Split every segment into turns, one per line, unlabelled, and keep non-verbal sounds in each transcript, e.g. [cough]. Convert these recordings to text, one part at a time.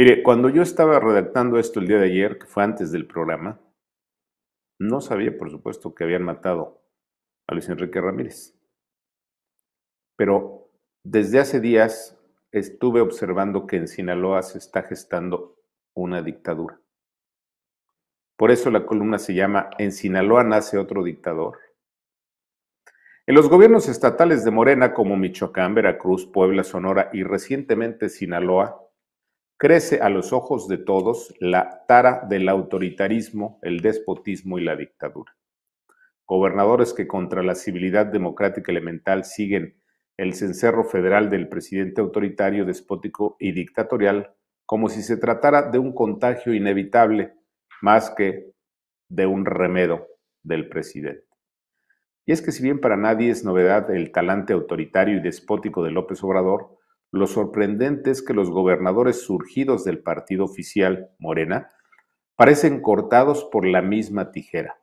Mire, cuando yo estaba redactando esto el día de ayer, que fue antes del programa, no sabía, por supuesto, que habían matado a Luis Enrique Ramírez. Pero desde hace días estuve observando que en Sinaloa se está gestando una dictadura. Por eso la columna se llama En Sinaloa nace otro dictador. En los gobiernos estatales de Morena como Michoacán, Veracruz, Puebla, Sonora y recientemente Sinaloa, crece a los ojos de todos la tara del autoritarismo, el despotismo y la dictadura. Gobernadores que contra la civilidad democrática elemental siguen el cencerro federal del presidente autoritario, despótico y dictatorial, como si se tratara de un contagio inevitable más que de un remedo del presidente. Y es que si bien para nadie es novedad el talante autoritario y despótico de López Obrador, lo sorprendente es que los gobernadores surgidos del partido oficial, Morena, parecen cortados por la misma tijera.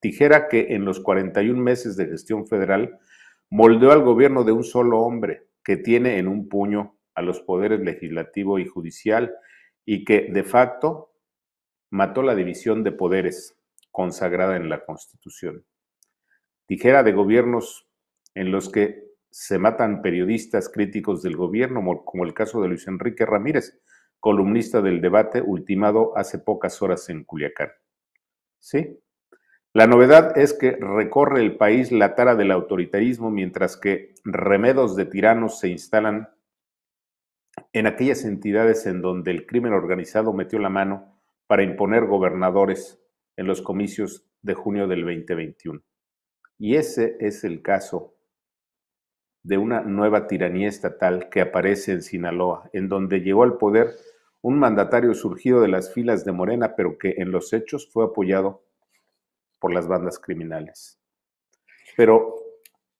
Tijera que en los 41 meses de gestión federal moldeó al gobierno de un solo hombre que tiene en un puño a los poderes legislativo y judicial y que de facto mató la división de poderes consagrada en la Constitución. Tijera de gobiernos en los que se matan periodistas críticos del gobierno, como el caso de Luis Enrique Ramírez, columnista del debate ultimado hace pocas horas en Culiacán. ¿Sí? La novedad es que recorre el país la tara del autoritarismo mientras que remedos de tiranos se instalan en aquellas entidades en donde el crimen organizado metió la mano para imponer gobernadores en los comicios de junio del 2021. Y ese es el caso de una nueva tiranía estatal que aparece en Sinaloa, en donde llegó al poder un mandatario surgido de las filas de Morena, pero que en los hechos fue apoyado por las bandas criminales. Pero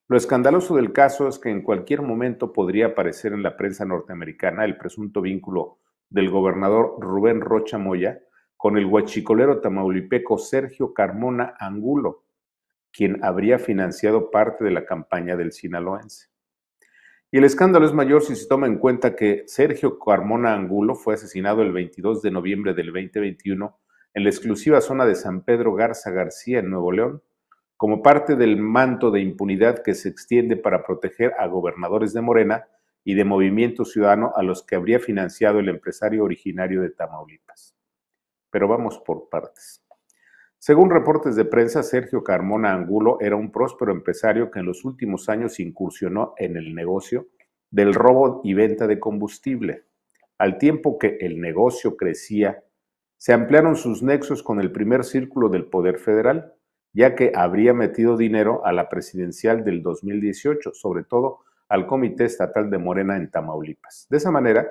lo escandaloso del caso es que en cualquier momento podría aparecer en la prensa norteamericana el presunto vínculo del gobernador Rubén Rocha Moya con el huachicolero tamaulipeco Sergio Carmona Angulo, quien habría financiado parte de la campaña del sinaloense. Y el escándalo es mayor si se toma en cuenta que Sergio Carmona Angulo fue asesinado el 22 de noviembre del 2021 en la exclusiva zona de San Pedro Garza García, en Nuevo León, como parte del manto de impunidad que se extiende para proteger a gobernadores de Morena y de Movimiento Ciudadano a los que habría financiado el empresario originario de Tamaulipas. Pero vamos por partes. Según reportes de prensa, Sergio Carmona Angulo era un próspero empresario que en los últimos años incursionó en el negocio del robo y venta de combustible. Al tiempo que el negocio crecía, se ampliaron sus nexos con el primer círculo del Poder Federal, ya que habría metido dinero a la presidencial del 2018, sobre todo al Comité Estatal de Morena en Tamaulipas. De esa manera,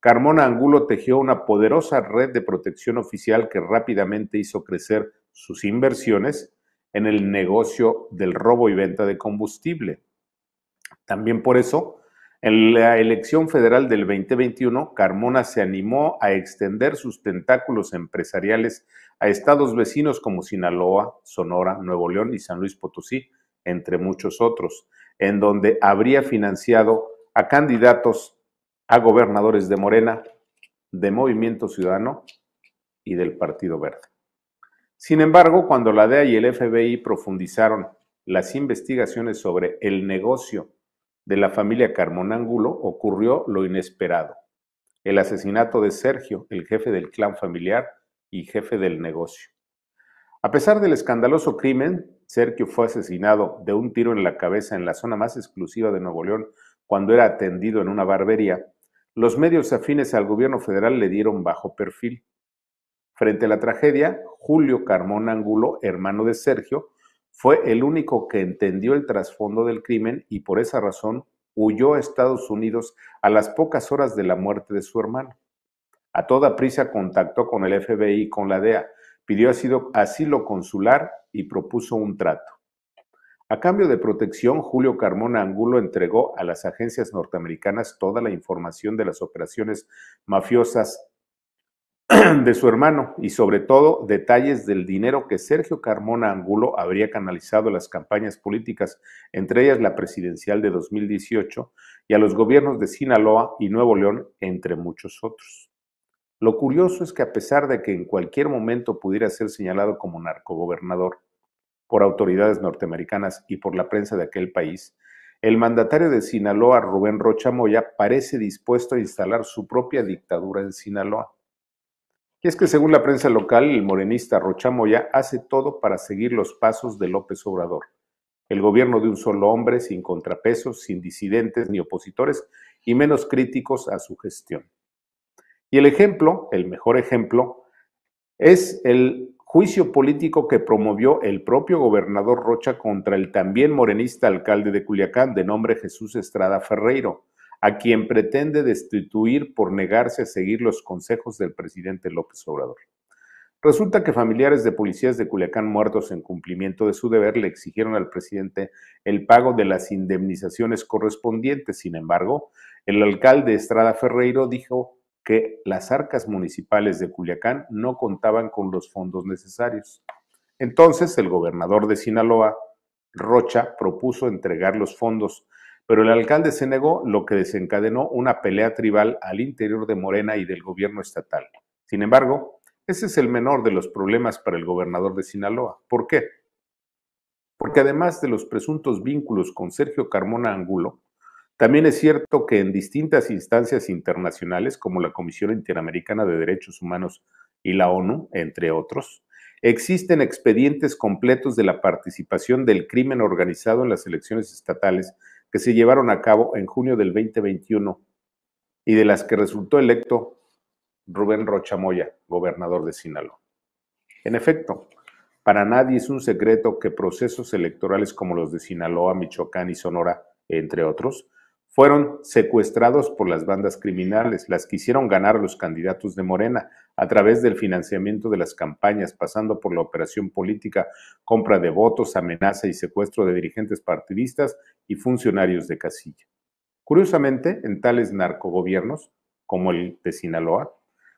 Carmona Angulo tejió una poderosa red de protección oficial que rápidamente hizo crecer sus inversiones en el negocio del robo y venta de combustible. También por eso, en la elección federal del 2021, Carmona se animó a extender sus tentáculos empresariales a estados vecinos como Sinaloa, Sonora, Nuevo León y San Luis Potosí, entre muchos otros, en donde habría financiado a candidatos a gobernadores de Morena, de Movimiento Ciudadano y del Partido Verde. Sin embargo, cuando la DEA y el FBI profundizaron las investigaciones sobre el negocio de la familia Carmona ángulo ocurrió lo inesperado. El asesinato de Sergio, el jefe del clan familiar y jefe del negocio. A pesar del escandaloso crimen, Sergio fue asesinado de un tiro en la cabeza en la zona más exclusiva de Nuevo León cuando era atendido en una barbería. Los medios afines al gobierno federal le dieron bajo perfil. Frente a la tragedia, Julio Carmón Angulo, hermano de Sergio, fue el único que entendió el trasfondo del crimen y por esa razón huyó a Estados Unidos a las pocas horas de la muerte de su hermano. A toda prisa contactó con el FBI y con la DEA, pidió asilo consular y propuso un trato. A cambio de protección, Julio Carmona Angulo entregó a las agencias norteamericanas toda la información de las operaciones mafiosas [clears throat] de su hermano y sobre todo detalles del dinero que Sergio Carmona Angulo habría canalizado a las campañas políticas, entre ellas la presidencial de 2018, y a los gobiernos de Sinaloa y Nuevo León, entre muchos otros. Lo curioso es que a pesar de que en cualquier momento pudiera ser señalado como narcogobernador por autoridades norteamericanas y por la prensa de aquel país, el mandatario de Sinaloa, Rubén Rocha Moya, parece dispuesto a instalar su propia dictadura en Sinaloa y es que según la prensa local, el morenista Moya hace todo para seguir los pasos de López Obrador. El gobierno de un solo hombre, sin contrapesos, sin disidentes ni opositores, y menos críticos a su gestión. Y el ejemplo, el mejor ejemplo, es el juicio político que promovió el propio gobernador Rocha contra el también morenista alcalde de Culiacán, de nombre Jesús Estrada Ferreiro, a quien pretende destituir por negarse a seguir los consejos del presidente López Obrador. Resulta que familiares de policías de Culiacán muertos en cumplimiento de su deber le exigieron al presidente el pago de las indemnizaciones correspondientes. Sin embargo, el alcalde Estrada Ferreiro dijo que las arcas municipales de Culiacán no contaban con los fondos necesarios. Entonces, el gobernador de Sinaloa, Rocha, propuso entregar los fondos pero el alcalde se negó, lo que desencadenó una pelea tribal al interior de Morena y del gobierno estatal. Sin embargo, ese es el menor de los problemas para el gobernador de Sinaloa. ¿Por qué? Porque además de los presuntos vínculos con Sergio Carmona Angulo, también es cierto que en distintas instancias internacionales, como la Comisión Interamericana de Derechos Humanos y la ONU, entre otros, existen expedientes completos de la participación del crimen organizado en las elecciones estatales que se llevaron a cabo en junio del 2021 y de las que resultó electo Rubén Rochamoya, gobernador de Sinaloa. En efecto, para nadie es un secreto que procesos electorales como los de Sinaloa, Michoacán y Sonora, entre otros, fueron secuestrados por las bandas criminales, las que hicieron ganar a los candidatos de Morena a través del financiamiento de las campañas, pasando por la operación política, compra de votos, amenaza y secuestro de dirigentes partidistas y funcionarios de casilla. Curiosamente, en tales narcogobiernos, como el de Sinaloa,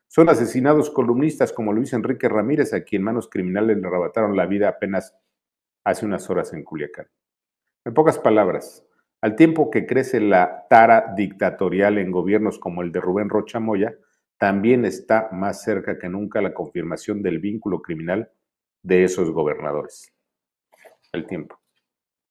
son asesinados columnistas como Luis Enrique Ramírez, a quien manos criminales le arrebataron la vida apenas hace unas horas en Culiacán. En pocas palabras, al tiempo que crece la tara dictatorial en gobiernos como el de Rubén Rocha Moya, también está más cerca que nunca la confirmación del vínculo criminal de esos gobernadores. El tiempo.